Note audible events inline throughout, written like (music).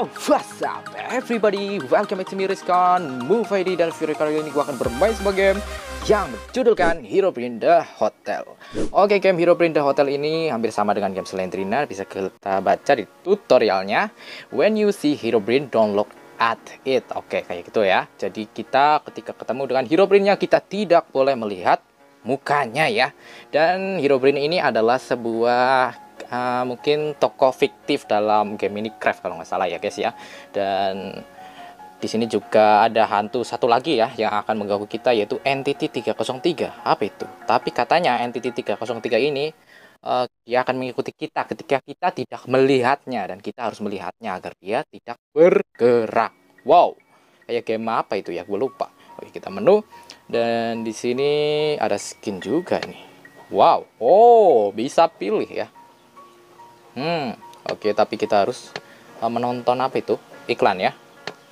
Yo, what's up everybody? Welcome back to Miriscon. Move ID dan video kali ini gue akan bermain sebuah game yang berjudulkan Hero Brinda Hotel. Oke, game Hero Brinda Hotel ini hampir sama dengan game Slentrina, bisa kita baca di tutorialnya. When you see Hero Brind, don't look at it. Oke, kayak gitu ya. Jadi kita ketika ketemu dengan Hero Brindnya, kita tidak boleh melihat mukanya ya. Dan Hero Brind ini adalah sebuah uh, mungkin toko fiktif dalam game Minecraft kalau nggak salah ya guys ya dan di sini juga ada hantu satu lagi ya yang akan mengganggu kita yaitu entity 303 apa itu tapi katanya entity 303 ini uh, dia akan mengikuti kita ketika kita tidak melihatnya dan kita harus melihatnya agar dia tidak bergerak wow kayak game apa itu ya gue lupa oke kita menu dan di sini ada skin juga nih wow oh bisa pilih ya Hmm, oke okay, tapi kita harus uh, menonton apa itu? Iklan ya.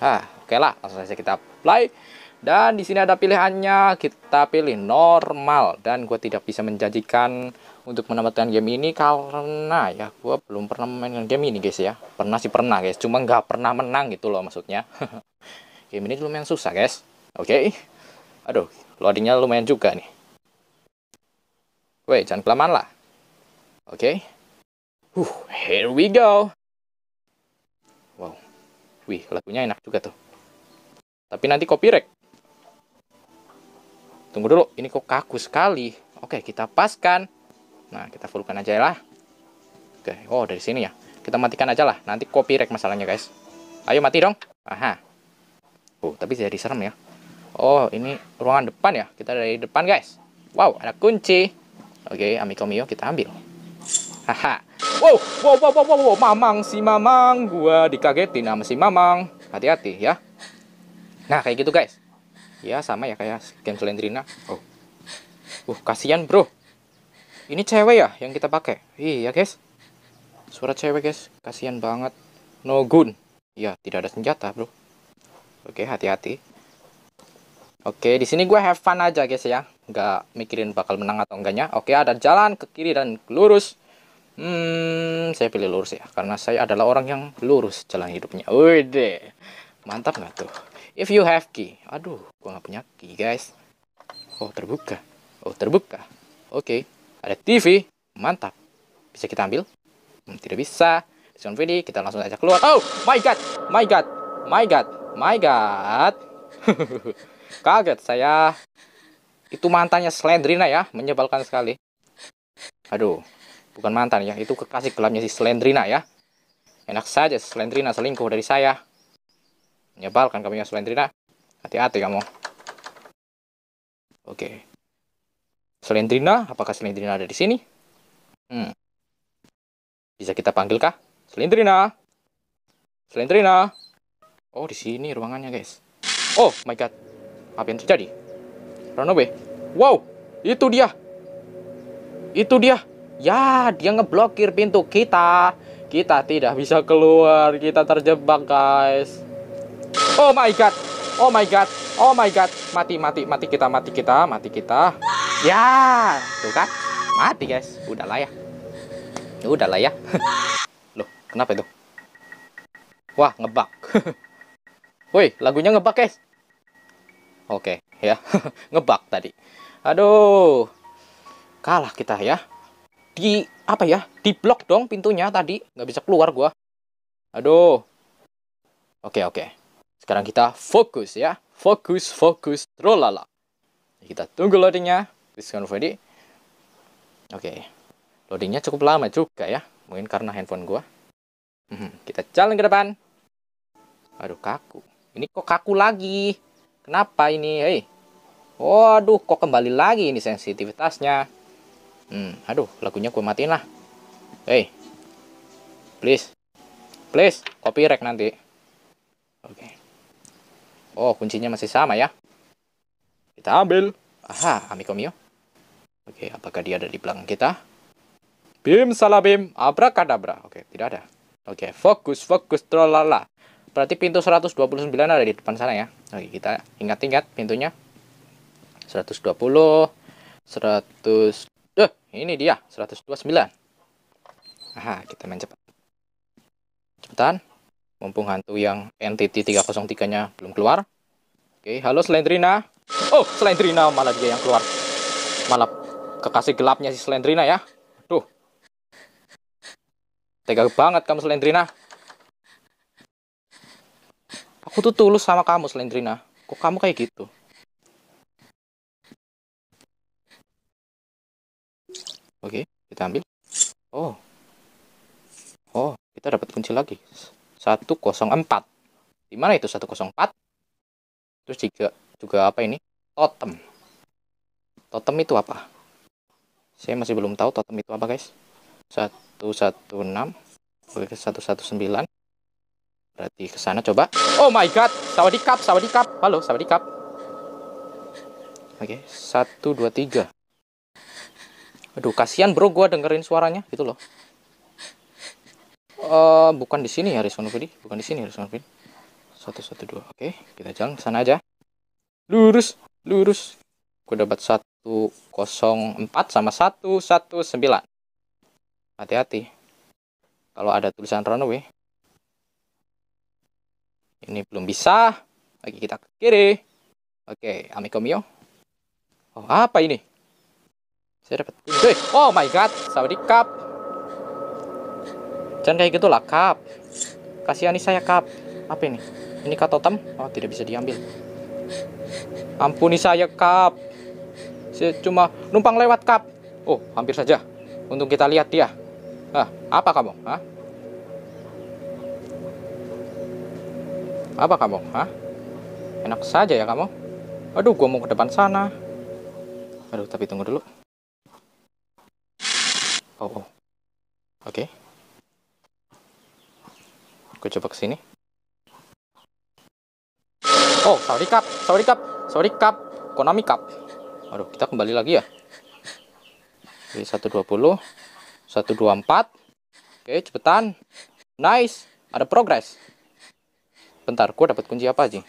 Ah, oke okay lah, langsung saja kita play. Dan di sini ada pilihannya, kita pilih normal dan gue tidak bisa menjanjikan untuk mendapatkan game ini karena ya gue belum pernah mainkan game ini guys ya. Pernah sih pernah guys, cuma nggak pernah menang gitu loh maksudnya. (laughs) game ini lumayan susah guys. Oke. Okay. Aduh, loadingnya lumayan juga nih. Weh, jangan kelamaan lah. Oke. Okay. Uh, here we go. Wow. Wih, lagunya enak juga tuh. Tapi nanti copyright. Tunggu dulu, ini kok kaku sekali. Oke, kita paskan. Nah, kita fullkan aja ya lah. Oke, oh dari sini ya. Kita matikan aja lah, nanti copyright masalahnya guys. Ayo mati dong. Aha. Oh, tapi jadi serem ya. Oh, ini ruangan depan ya. Kita dari depan guys. Wow, ada kunci. Oke, amigo mio, kita ambil. Haha wow, wow, wow, wow, wow, wow, mamang si mamang, gua dikagetin sama si mamang. Hati-hati ya. Nah kayak gitu guys. Ya sama ya kayak skin selendrina. Oh, uh kasihan bro. Ini cewek ya yang kita pakai. Iya guys. Suara cewek guys, kasihan banget. No gun. Ya tidak ada senjata bro. Oke hati-hati. Oke, di sini gue have fun aja guys ya. Nggak mikirin bakal menang atau enggaknya. Oke, ada jalan ke kiri dan lurus. Hmm, saya pilih lurus ya, karena saya adalah orang yang lurus jalan hidupnya. Wede, mantap nggak tuh? If you have key, aduh, gua nggak punya key guys. Oh terbuka, oh terbuka. Oke, okay. ada TV, mantap. Bisa kita ambil? Hmm, tidak bisa. Sound VD, kita langsung aja keluar. Oh my god, my god, my god, my god. (laughs) Kaget saya. Itu mantannya Slendrina ya, menyebalkan sekali. Aduh, bukan mantan ya, itu kekasih gelapnya si Slendrina ya. Enak saja Slendrina selingkuh dari saya. Menyebalkan kamu ya Selendrina. Hati-hati kamu. Oke. Slendrina, apakah Slendrina ada di sini? Hmm. Bisa kita panggil kah? Slendrina. Slendrina. Oh, di sini ruangannya, guys. Oh my god. Apa yang terjadi? Ranobe. Wow, itu dia. Itu dia. Ya, dia ngeblokir pintu kita. Kita tidak bisa keluar, kita terjebak, guys. Oh my god. Oh my god. Oh my god. Mati, mati, mati kita, mati kita, mati kita. Ya, tuh kan. Mati, guys. Udahlah ya. Udahlah ya. (laughs) Loh, kenapa itu? Wah, ngebak. (laughs) Woi, lagunya ngebak, guys. Oke, ya. (laughs) ngebak tadi. Aduh. Kalah kita ya di apa ya di blok dong pintunya tadi nggak bisa keluar gua aduh oke oke sekarang kita fokus ya fokus fokus trolala kita tunggu loadingnya please Freddy. ready oke loadingnya cukup lama juga ya mungkin karena handphone gua mhm, kita jalan ke depan aduh kaku ini kok kaku lagi kenapa ini hei waduh kok kembali lagi ini sensitivitasnya Hmm, aduh, lagunya gue matiin lah. Hey, please, please, copy rek nanti. Oke. Okay. Oh, kuncinya masih sama ya. Kita ambil. Aha, amigo mio. Oke, okay, apakah dia ada di belakang kita? Bim, salah bim, abrakadabra. Oke, okay, tidak ada. Oke, okay, fokus, fokus, trolala. Berarti pintu 129 ada di depan sana ya. Oke, kita ingat-ingat pintunya. 120, 100, ini dia, 129. Aha, kita main cepat. Cepetan. Mumpung hantu yang NTT 303-nya belum keluar. Oke, halo Slendrina. Oh, Slendrina malah dia yang keluar. Malah kekasih gelapnya si Slendrina ya. Duh. Tega banget kamu Slendrina. Aku tuh tulus sama kamu Slendrina. Kok kamu kayak gitu? Oke, kita ambil. Oh. Oh, kita dapat kunci lagi. 104. Di mana itu 104? Terus juga juga apa ini? Totem. Totem itu apa? Saya masih belum tahu totem itu apa, guys. 116. Oke, 119. Berarti ke sana coba. Oh my god. Sawadikap, sawadikap. Halo, sawadikap. Oke, satu dua tiga aduh kasihan bro gue dengerin suaranya gitu loh uh, bukan di sini ya Rizwanovidi. bukan di sini Rizwanovidi. satu satu dua oke kita jalan ke sana aja lurus lurus gue dapat satu kosong empat sama satu satu sembilan hati-hati kalau ada tulisan runway ini belum bisa lagi kita ke kiri oke amikomio oh apa ini saya dapat Duh. Oh my god, Saudi kap, Jangan kayak gitulah, Cup. nih saya, kap, Apa ini? Ini kak totem? Oh, tidak bisa diambil. Ampuni saya, kap, Saya cuma numpang lewat, kap, Oh, hampir saja. untuk kita lihat dia. Ah, apa kamu? Hah? Apa kamu? Hah? Enak saja ya kamu. Aduh, gua mau ke depan sana. Aduh, tapi tunggu dulu. Oh, oh, oke. Okay. Aku coba kesini. Oh, sorry cup, sorry cup, sorry cup, Konami cup. Aduh, kita kembali lagi ya. Jadi 120, 124. Oke, cepetan. Nice, ada progress. Bentar, gua dapat kunci apa sih?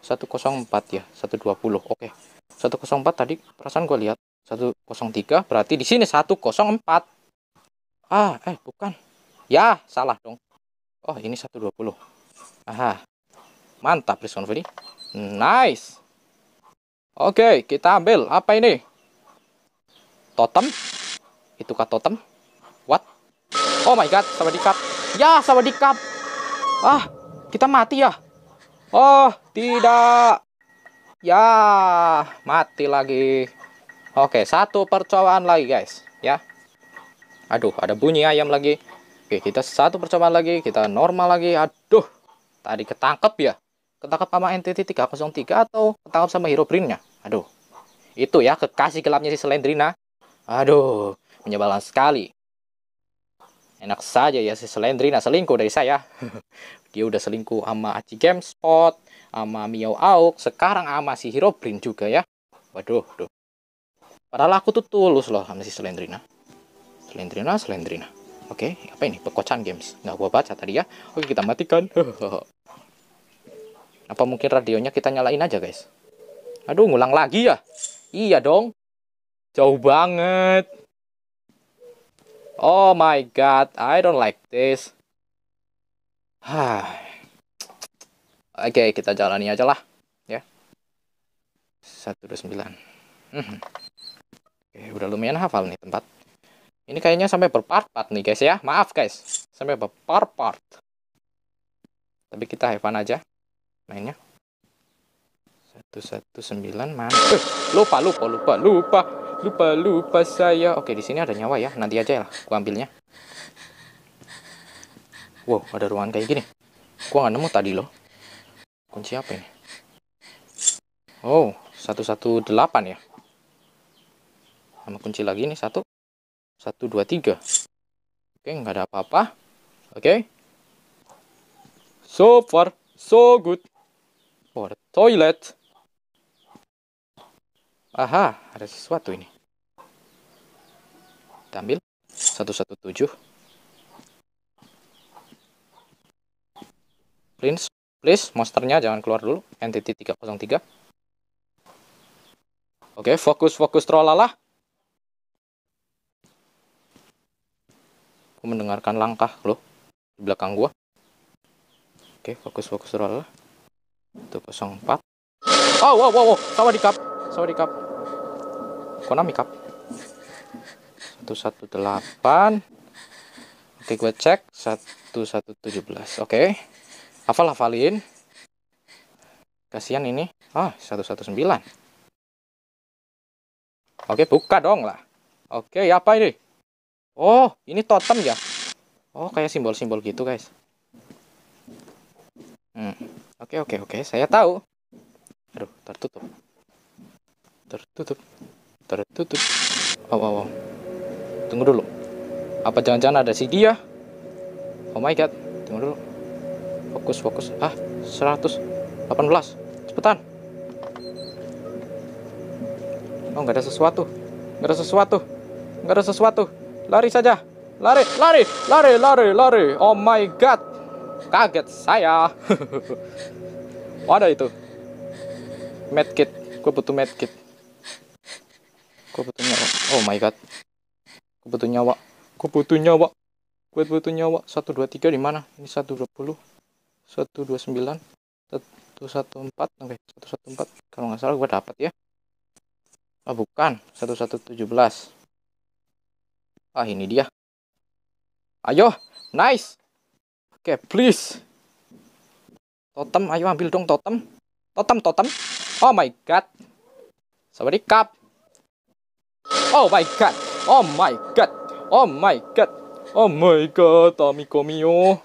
104 ya, 120. Oke. 104 tadi perasaan gua lihat 103 berarti di sini 104. Ah, eh bukan. Ya, salah dong. Oh, ini 120. Aha. Mantap Rizwan Feli. Nice. Oke, kita ambil apa ini? Totem. itu kah totem? What? Oh my god, sama dikap. Ya, sama dikap. Ah, kita mati ya. Oh, tidak. Ya, mati lagi. Oke, satu percobaan lagi guys, ya. Aduh, ada bunyi ayam lagi. Oke, kita satu percobaan lagi, kita normal lagi. Aduh, tadi ketangkep ya. Ketangkep sama NTT 303 atau ketangkep sama Hero nya Aduh, itu ya kekasih gelapnya si Selendrina. Aduh, menyebalkan sekali. Enak saja ya si Selendrina selingkuh dari saya. (laughs) Dia udah selingkuh sama Aci Gamespot, sama Miao Auk, sekarang sama si Hero print juga ya. Waduh, duh. Padahal aku tuh tulus loh sama si Slendrina. Slendrina, Slendrina. Oke, okay, apa ini? Pekocan games. Nggak gua baca tadi ya. Oke, kita matikan. (laughs) apa mungkin radionya kita nyalain aja, guys? Aduh, ngulang lagi ya? Iya dong. Jauh banget. Oh my god, I don't like this. Hah. (sighs) Oke, okay, kita jalani aja lah. Ya. 129. Hmm. Oke, eh, udah lumayan hafal nih tempat. Ini kayaknya sampai berpart-part nih guys ya. Maaf guys, sampai berpart-part. Tapi kita have fun aja mainnya. 119 mana? Eh, lupa, lupa, lupa, lupa. Lupa, lupa saya. Oke, di sini ada nyawa ya. Nanti aja lah Gue ambilnya. Wow, ada ruangan kayak gini. Gue nggak nemu tadi loh. Kunci apa ini? Oh, 118 ya sama kunci lagi nih satu satu dua tiga oke nggak ada apa-apa oke so far so good for toilet aha ada sesuatu ini kita satu satu tujuh Prince please monsternya jangan keluar dulu entity tiga. oke okay, fokus fokus trolalah Aku mendengarkan langkah lo di belakang gua. Oke, fokus fokus roll. Itu 04. Oh, wow, wow, wow. Sawa di cup. sama di cup. Konami cup. delapan. Oke, gue cek satu satu tujuh belas. Oke. Hafal hafalin. Kasihan ini. Ah, satu satu sembilan. Oke, buka dong lah. Oke, apa ini? Oh, ini totem ya? Oh, kayak simbol-simbol gitu, guys. Hmm. Oke, oke, oke. Saya tahu. Aduh, tertutup. Tertutup. Tertutup. Oh, oh, oh. Tunggu dulu. Apa jangan-jangan ada si dia? Oh my god. Tunggu dulu. Fokus, fokus. Ah, 118. Cepetan. Oh, nggak ada sesuatu. Nggak ada sesuatu. Nggak ada sesuatu lari saja. Lari, lari, lari, lari, lari. Oh my god. Kaget saya. oh, (laughs) ada itu. Medkit. Gue butuh medkit. Gue butuh nyawa. Oh my god. Gue butuh nyawa. Gue butuh nyawa. Gue butuh nyawa. 123 di mana? Ini 120. 129. 114. Oke, okay, 114. Kalau nggak salah gue dapat ya. Oh, bukan. 1117. Ah, ini dia. Ayo, nice. Oke, okay, please. Totem, ayo ambil dong totem. Totem, totem. Oh my god. Sorry, cup. Oh my god. Oh my god. Oh my god. Oh my god, tamiko mio.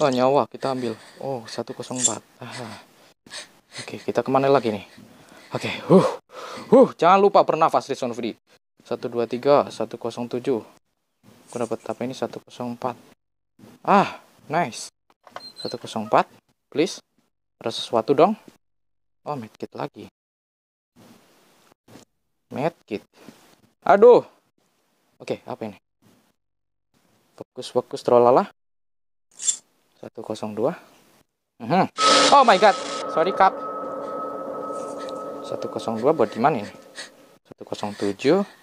Oh, nyawa kita ambil. Oh, 104. Ah. Oke, okay, kita kemana lagi nih? Oke, okay, huh. Huh, jangan lupa bernafas, di Free. 123, 107. Gue dapet apa ini? 104. Ah, nice. 104, please. Ada sesuatu dong. Oh, medkit lagi. Medkit. Aduh. Oke, okay, apa ini? Fokus, fokus, trolala. 102. Uh -huh. Oh my god. Sorry, cup 102 buat gimana mana ini? 107.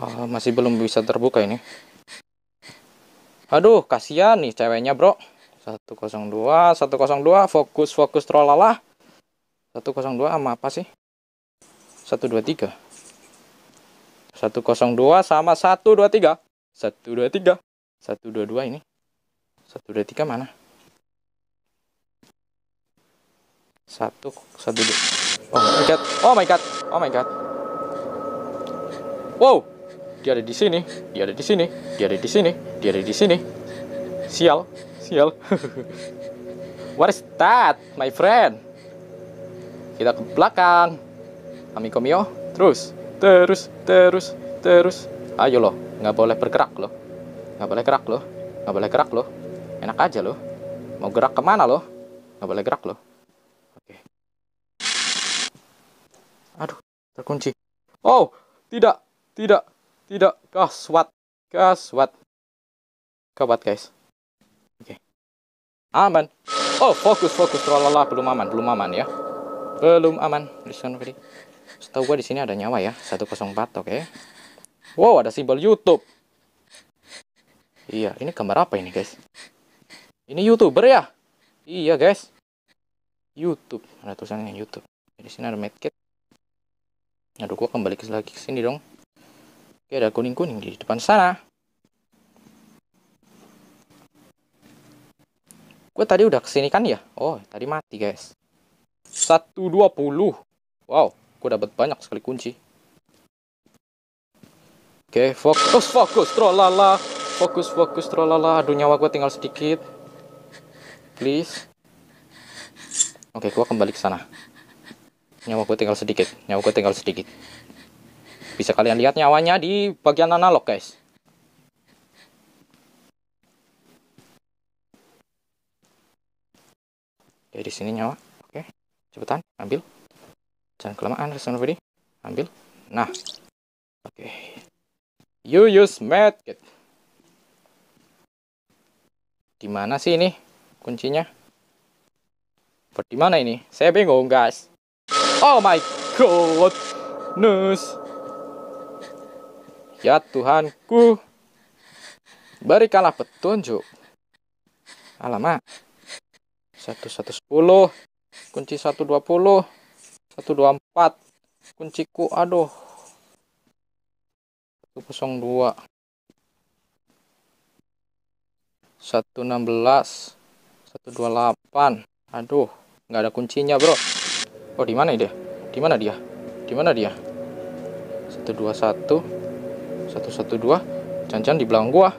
Uh, masih belum bisa terbuka ini. Aduh, kasihan nih ceweknya, Bro. 102, 102, fokus, fokus trolala. 102 sama apa sih? 123. 102 sama 123. 123. 122 ini. 123 mana? 1 1 2. Oh my god. Oh my god. Oh my god. Wow dia ada di sini, dia ada di sini, dia ada di sini, dia ada di sini. Sial, sial. (laughs) What is that, my friend? Kita ke belakang. Kami komio terus, terus, terus, terus. Ayo loh, nggak boleh bergerak loh. Nggak boleh gerak loh, nggak boleh gerak loh. Enak aja loh. Mau gerak kemana loh? Nggak boleh gerak loh. Oke. Aduh, terkunci. Oh, tidak, tidak, tidak. kaswat kaswat Gawat guys. Oke. Okay. Aman. Oh, fokus, fokus. Trolala. Belum aman, belum aman ya. Belum aman. Listen, ready. Setahu gue di sini ada nyawa ya. 104, oke. Okay. Wow, ada simbol YouTube. Iya, ini gambar apa ini guys? Ini YouTuber ya? Iya guys. YouTube. Ada tulisannya YouTube. Di sini ada medkit. Aduh, gua kembali lagi ke sini dong. Oke, ada kuning-kuning di depan sana. Gue tadi udah kesini kan ya? Oh, tadi mati guys. 120. Wow, gue dapat banyak sekali kunci. Oke, fokus, fokus, trolala. Fokus, fokus, trolala. Aduh, nyawa gue tinggal sedikit. Please. Oke, gue kembali ke sana. Nyawa gue tinggal sedikit. Nyawa gue tinggal sedikit. Bisa kalian lihat nyawanya di bagian analog, guys. Oke, di sini nyawa. Oke, cepetan, ambil. Jangan kelamaan, Resident Evil. Ambil. Nah. Oke. You use medkit. Di mana sih ini kuncinya? Di mana ini? Saya bingung, guys. Oh my god. nurse Ya Tuhanku, berikanlah petunjuk. Alamak, ah. 1110, kunci 120, 124, kunciku, aduh, 102, 116, 128, aduh, nggak ada kuncinya bro. Oh, di mana dia? Di mana dia? Di mana dia? 121, satu 112 Chan-Chan di belakang gua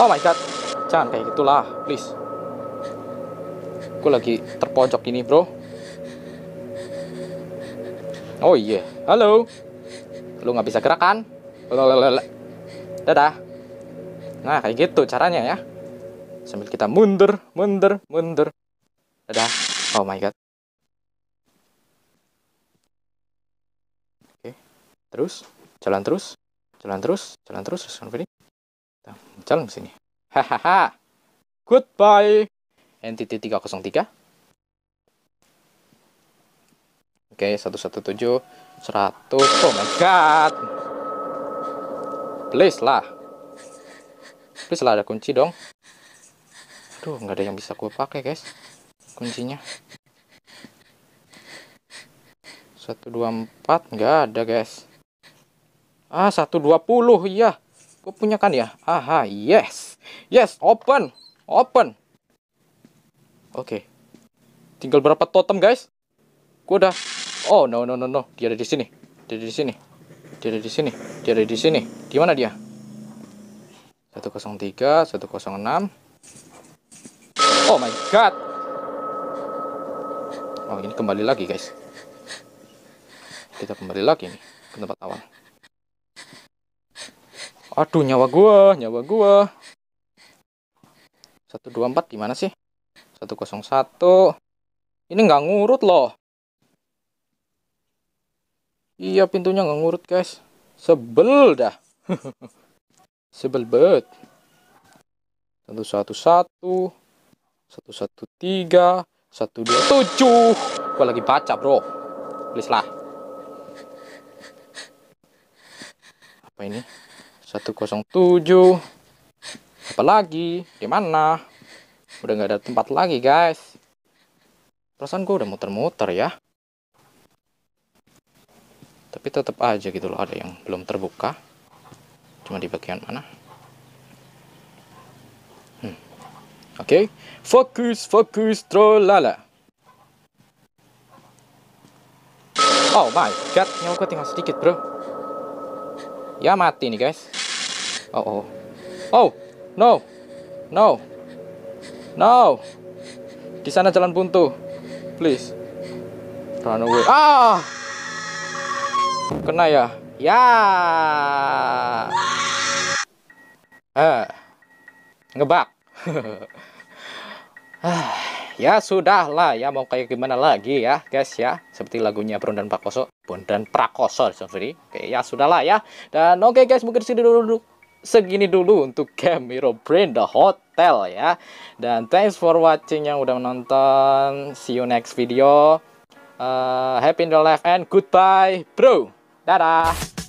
Oh my god Chan kayak gitulah please Gue lagi terpojok ini bro Oh iya yeah. Halo Lu nggak bisa gerak kan Dadah Nah kayak gitu caranya ya Sambil kita mundur, mundur, mundur Dadah Oh my god terus jalan terus jalan terus jalan terus Terus kan nah, jalan ke sini hahaha goodbye entity 303 oke 117 100 oh my god please lah please lah ada kunci dong aduh nggak ada yang bisa gue pakai guys kuncinya 124 nggak ada guys Ah, 120. ya, Gue punya kan ya? Aha, yes. Yes, open. Open. Oke. Okay. Tinggal berapa totem, guys? Gue udah Oh, no no no no. Dia ada di sini. Dia ada di sini. Dia ada di sini. Dia ada di sini. Di mana dia? 103, 106. Oh my god. Oh, ini kembali lagi, guys. Kita kembali lagi nih ke tempat awal. Aduh nyawa gua, nyawa gua. 124 gimana sih? 101. Ini nggak ngurut loh. Iya pintunya nggak ngurut guys. Sebel dah. (laughs) Sebel banget. 111 113 127. Gua lagi baca, Bro. Please lah. Apa ini? 107 apalagi di mana udah nggak ada tempat lagi guys perasaan gue udah muter-muter ya tapi tetap aja gitu loh ada yang belum terbuka cuma di bagian mana hmm. oke okay. fokus fokus trolala oh my god nyawa gue tinggal sedikit bro ya mati nih guys Oh, oh. Oh, no. No. No. Di sana jalan buntu. Please. Run away. Ah. Kena ya. Ya. Eh. Ngebak. (laughs) Ah, ya sudah lah ya mau kayak gimana lagi ya guys ya seperti lagunya Bondan Prakoso dan Prakoso sorry oke ya sudah lah ya dan oke guys mungkin sini dulu, dulu segini dulu untuk (laughs) game Hero Brain The Hotel ya. Dan thanks for watching yang udah menonton. See you next video. Uh, happy in the life and goodbye, bro. Dadah.